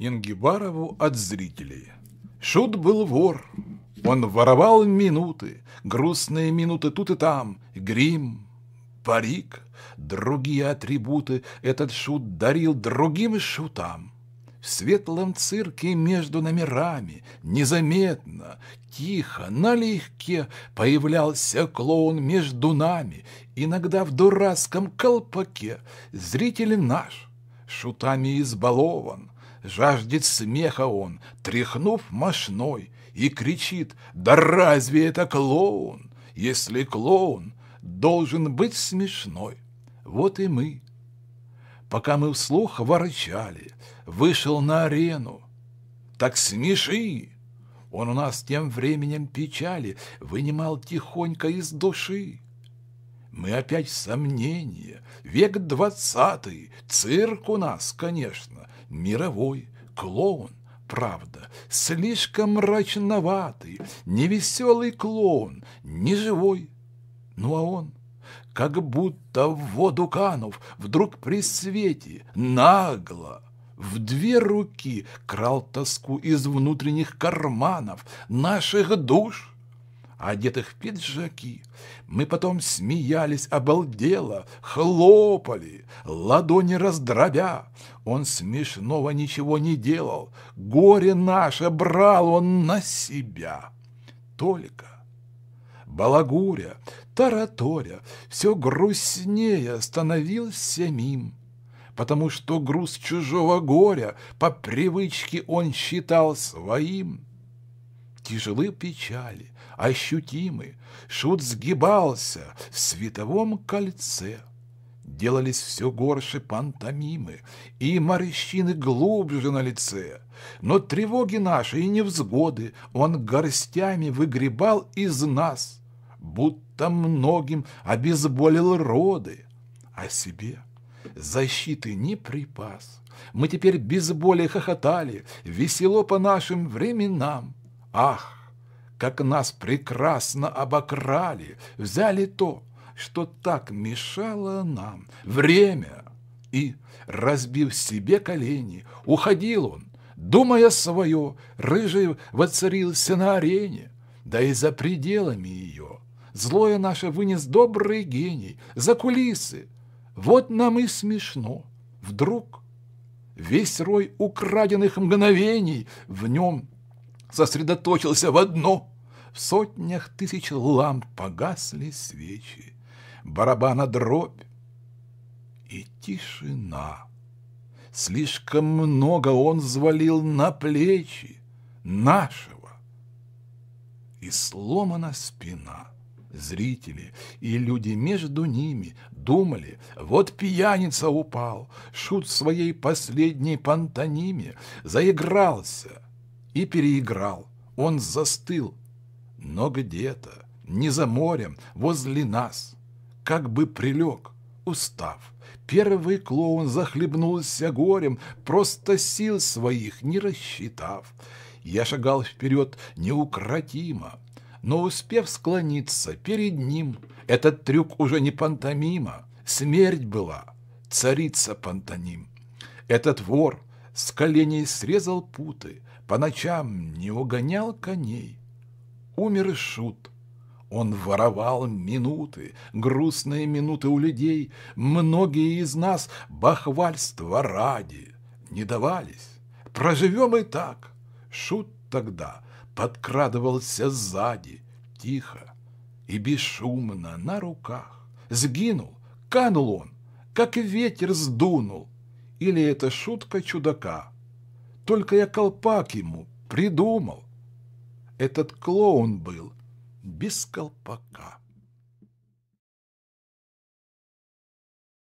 Ингибарову от зрителей. Шут был вор. Он воровал минуты, грустные минуты тут и там, грим, парик, другие атрибуты этот шут дарил другим шутам. В светлом цирке между номерами, незаметно, тихо, налегке появлялся клоун между нами, иногда в дурацком колпаке, зритель наш, шутами избалован, жаждет смеха он, тряхнув мошной, и кричит «Да разве это клоун? Если клоун, должен быть смешной». Вот и мы. Пока мы вслух ворчали, вышел на арену. «Так смеши!» Он у нас тем временем печали вынимал тихонько из души. Мы опять в сомнении. Век двадцатый, цирк у нас, конечно, мировой клоун, правда, слишком мрачноватый, невеселый клоун, неживой. Ну а он, как будто в воду канув, вдруг при свете, нагло, в две руки крал тоску из внутренних карманов наших душ одетых в пиджаки. Мы потом смеялись, обалдело, хлопали, ладони раздробя. Он смешного ничего не делал, горе наше брал он на себя. Только балагуря, тараторя, все грустнее становился мим потому что груз чужого горя по привычке он считал своим тяжелы печали, ощутимы. Шут сгибался в световом кольце. Делались все горше пантомимы, и морщины глубже на лице. Но тревоги наши и невзгоды он горстями выгребал из нас, будто многим обезболил роды. О себе защиты не припас. Мы теперь без боли хохотали, весело по нашим временам. Ах, как нас прекрасно обокрали, взяли то, что так мешало нам, время, и, разбив себе колени, уходил он, думая свое, рыжий воцарился на арене, да и за пределами ее. Злое наше вынес добрый гений за кулисы. Вот нам и смешно. Вдруг весь рой украденных мгновений в нем сосредоточился в одно. В сотнях тысяч ламп погасли свечи, барабана дробь и тишина. Слишком много он взвалил на плечи нашего. И сломана спина. Зрители и люди между ними думали, вот пьяница упал, шут в своей последней пантониме заигрался — и переиграл. Он застыл. Но где-то, не за морем, возле нас, как бы прилег, устав. Первый клоун захлебнулся горем, просто сил своих не рассчитав. Я шагал вперед неукротимо, но успев склониться перед ним, этот трюк уже не пантомима, смерть была, царица пантоним. Этот вор с коленей срезал путы, по ночам не угонял коней. Умер и шут. Он воровал минуты, грустные минуты у людей. Многие из нас бахвальство ради не давались. Проживем и так. Шут тогда подкрадывался сзади, тихо и бесшумно на руках. Сгинул, канул он, как ветер сдунул или это шутка чудака. Только я колпак ему придумал. Этот клоун был без колпака.